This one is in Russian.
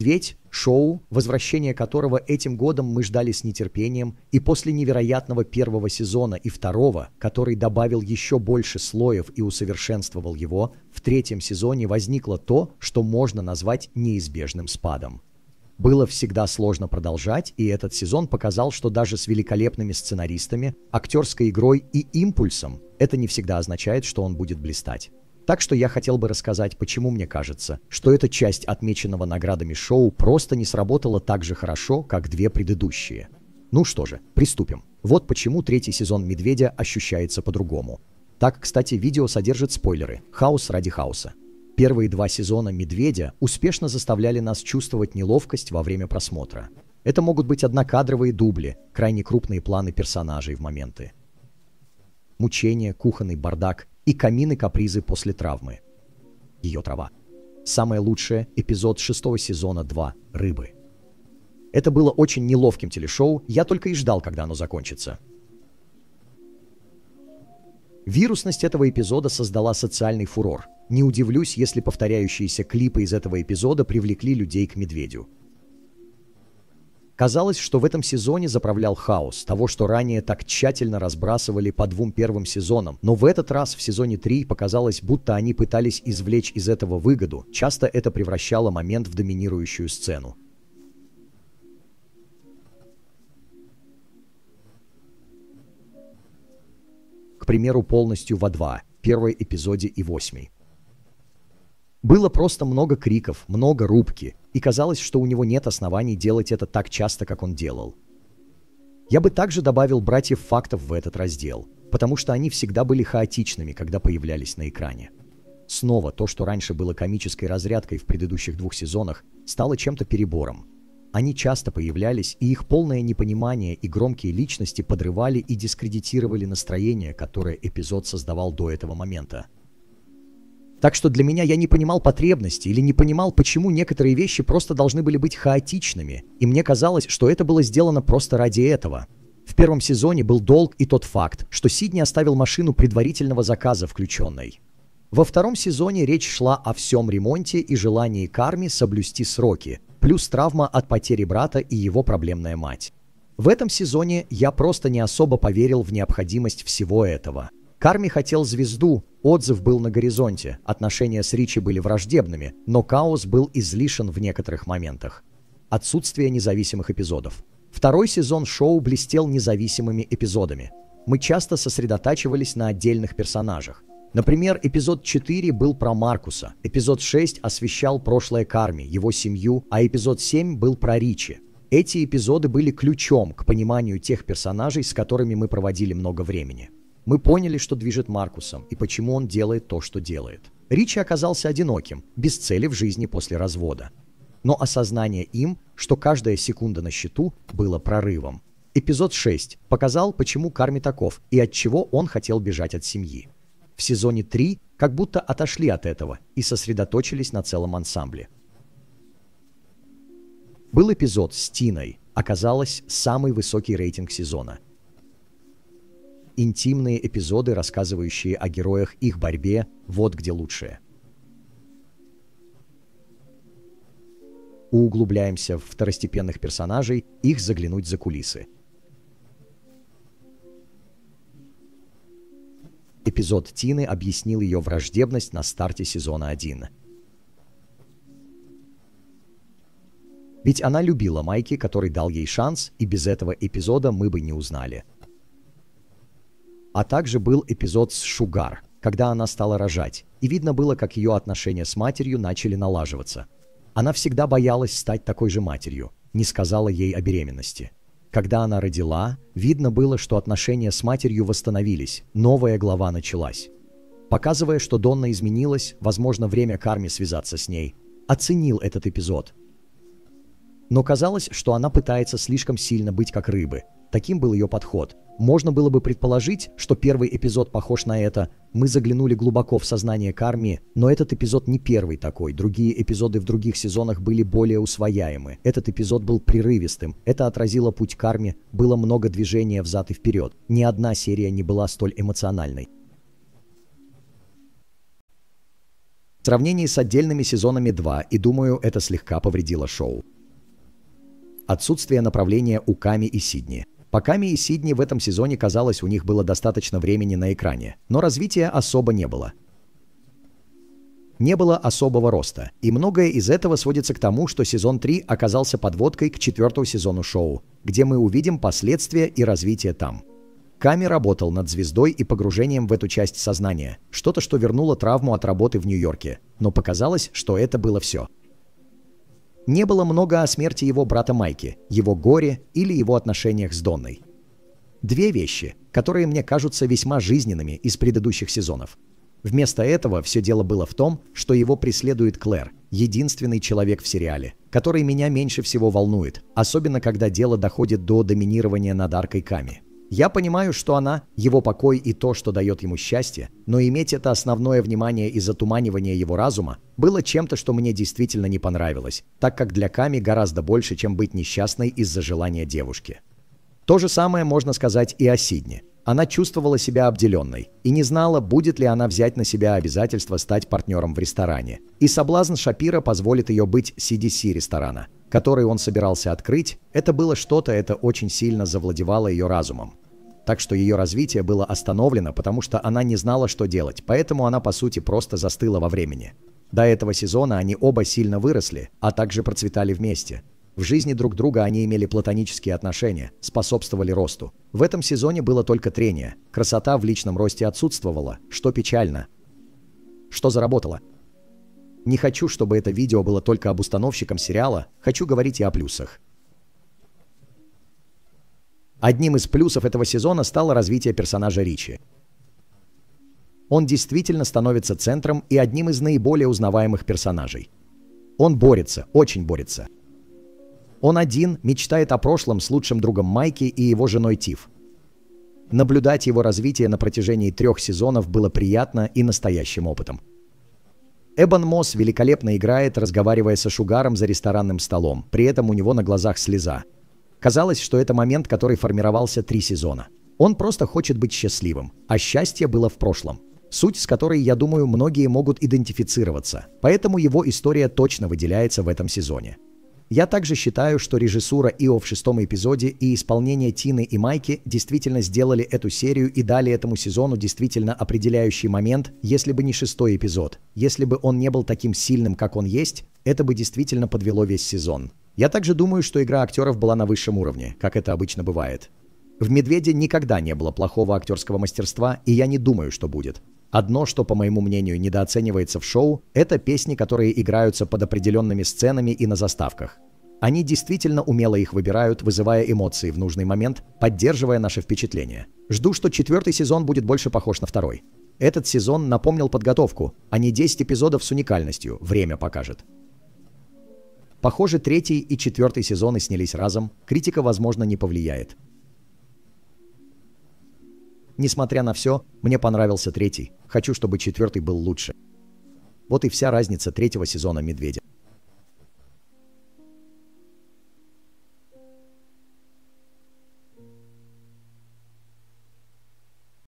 «Медведь» — шоу, возвращение которого этим годом мы ждали с нетерпением, и после невероятного первого сезона и второго, который добавил еще больше слоев и усовершенствовал его, в третьем сезоне возникло то, что можно назвать неизбежным спадом. Было всегда сложно продолжать, и этот сезон показал, что даже с великолепными сценаристами, актерской игрой и импульсом это не всегда означает, что он будет блистать. Так что я хотел бы рассказать, почему мне кажется, что эта часть отмеченного наградами шоу просто не сработала так же хорошо, как две предыдущие. Ну что же, приступим. Вот почему третий сезон «Медведя» ощущается по-другому. Так, кстати, видео содержит спойлеры. Хаос ради хаоса. Первые два сезона «Медведя» успешно заставляли нас чувствовать неловкость во время просмотра. Это могут быть однокадровые дубли, крайне крупные планы персонажей в моменты. Мучение, кухонный бардак, и камины капризы после травмы. Ее трава. Самое лучшее – эпизод шестого сезона 2 «Рыбы». Это было очень неловким телешоу, я только и ждал, когда оно закончится. Вирусность этого эпизода создала социальный фурор. Не удивлюсь, если повторяющиеся клипы из этого эпизода привлекли людей к медведю. Казалось, что в этом сезоне заправлял хаос, того, что ранее так тщательно разбрасывали по двум первым сезонам, но в этот раз в сезоне 3 показалось, будто они пытались извлечь из этого выгоду, часто это превращало момент в доминирующую сцену. К примеру, полностью во 2, первой эпизоде и 8. Было просто много криков, много рубки, и казалось, что у него нет оснований делать это так часто, как он делал. Я бы также добавил братьев фактов в этот раздел, потому что они всегда были хаотичными, когда появлялись на экране. Снова то, что раньше было комической разрядкой в предыдущих двух сезонах, стало чем-то перебором. Они часто появлялись, и их полное непонимание и громкие личности подрывали и дискредитировали настроение, которое эпизод создавал до этого момента. Так что для меня я не понимал потребности или не понимал, почему некоторые вещи просто должны были быть хаотичными, и мне казалось, что это было сделано просто ради этого. В первом сезоне был долг и тот факт, что Сидни оставил машину предварительного заказа включенной. Во втором сезоне речь шла о всем ремонте и желании Карми соблюсти сроки, плюс травма от потери брата и его проблемная мать. В этом сезоне я просто не особо поверил в необходимость всего этого. Карми хотел звезду, Отзыв был на горизонте, отношения с Ричи были враждебными, но хаос был излишен в некоторых моментах. Отсутствие независимых эпизодов. Второй сезон шоу блестел независимыми эпизодами. Мы часто сосредотачивались на отдельных персонажах. Например, эпизод 4 был про Маркуса, эпизод 6 освещал прошлое Карми, его семью, а эпизод 7 был про Ричи. Эти эпизоды были ключом к пониманию тех персонажей, с которыми мы проводили много времени. Мы поняли, что движет Маркусом и почему он делает то, что делает. Ричи оказался одиноким, без цели в жизни после развода. Но осознание им, что каждая секунда на счету, было прорывом. Эпизод 6 показал, почему Карми таков и от чего он хотел бежать от семьи. В сезоне 3 как будто отошли от этого и сосредоточились на целом ансамбле. Был эпизод с Тиной, оказалось, самый высокий рейтинг сезона – интимные эпизоды, рассказывающие о героях их борьбе, вот где лучшее. Углубляемся в второстепенных персонажей, их заглянуть за кулисы. Эпизод Тины объяснил ее враждебность на старте сезона 1. Ведь она любила Майки, который дал ей шанс, и без этого эпизода мы бы не узнали – а также был эпизод с Шугар, когда она стала рожать, и видно было, как ее отношения с матерью начали налаживаться. Она всегда боялась стать такой же матерью, не сказала ей о беременности. Когда она родила, видно было, что отношения с матерью восстановились, новая глава началась. Показывая, что Донна изменилась, возможно, время карме связаться с ней, оценил этот эпизод – но казалось, что она пытается слишком сильно быть как рыбы. Таким был ее подход. Можно было бы предположить, что первый эпизод похож на это. Мы заглянули глубоко в сознание Карми, но этот эпизод не первый такой. Другие эпизоды в других сезонах были более усвояемы. Этот эпизод был прерывистым. Это отразило путь Карми, было много движения взад и вперед. Ни одна серия не была столь эмоциональной. В сравнении с отдельными сезонами 2, и думаю, это слегка повредило шоу отсутствие направления у Ками и Сидни. По Ками и Сидни в этом сезоне, казалось, у них было достаточно времени на экране, но развития особо не было. Не было особого роста, и многое из этого сводится к тому, что сезон 3 оказался подводкой к четвертому сезону шоу, где мы увидим последствия и развитие там. Ками работал над звездой и погружением в эту часть сознания, что-то, что вернуло травму от работы в Нью-Йорке, но показалось, что это было все не было много о смерти его брата Майки, его горе или его отношениях с Донной. Две вещи, которые мне кажутся весьма жизненными из предыдущих сезонов. Вместо этого все дело было в том, что его преследует Клэр, единственный человек в сериале, который меня меньше всего волнует, особенно когда дело доходит до доминирования над аркой Ками. Я понимаю, что она – его покой и то, что дает ему счастье, но иметь это основное внимание и затуманивание его разума было чем-то, что мне действительно не понравилось, так как для Ками гораздо больше, чем быть несчастной из-за желания девушки. То же самое можно сказать и о Сидне. Она чувствовала себя обделенной и не знала, будет ли она взять на себя обязательство стать партнером в ресторане. И соблазн Шапира позволит ее быть CDC ресторана, который он собирался открыть, это было что-то, это очень сильно завладевало ее разумом так что ее развитие было остановлено, потому что она не знала, что делать, поэтому она, по сути, просто застыла во времени. До этого сезона они оба сильно выросли, а также процветали вместе. В жизни друг друга они имели платонические отношения, способствовали росту. В этом сезоне было только трение. Красота в личном росте отсутствовала, что печально. Что заработало? Не хочу, чтобы это видео было только об установщиком сериала, хочу говорить и о плюсах. Одним из плюсов этого сезона стало развитие персонажа Ричи. Он действительно становится центром и одним из наиболее узнаваемых персонажей. Он борется, очень борется. Он один мечтает о прошлом с лучшим другом Майки и его женой Тиф. Наблюдать его развитие на протяжении трех сезонов было приятно и настоящим опытом. Эбон Мосс великолепно играет, разговаривая со Шугаром за ресторанным столом, при этом у него на глазах слеза – Казалось, что это момент, который формировался три сезона. Он просто хочет быть счастливым, а счастье было в прошлом. Суть, с которой, я думаю, многие могут идентифицироваться, поэтому его история точно выделяется в этом сезоне. Я также считаю, что режиссура Ио в шестом эпизоде и исполнение Тины и Майки действительно сделали эту серию и дали этому сезону действительно определяющий момент, если бы не шестой эпизод. Если бы он не был таким сильным, как он есть, это бы действительно подвело весь сезон. Я также думаю, что игра актеров была на высшем уровне, как это обычно бывает. В «Медведе» никогда не было плохого актерского мастерства, и я не думаю, что будет. Одно, что, по моему мнению, недооценивается в шоу, это песни, которые играются под определенными сценами и на заставках. Они действительно умело их выбирают, вызывая эмоции в нужный момент, поддерживая наше впечатление. Жду, что четвертый сезон будет больше похож на второй. Этот сезон напомнил подготовку, а не 10 эпизодов с уникальностью, время покажет. Похоже, третий и четвертый сезоны снялись разом, критика, возможно, не повлияет. Несмотря на все, мне понравился третий. Хочу, чтобы четвертый был лучше. Вот и вся разница третьего сезона «Медведя».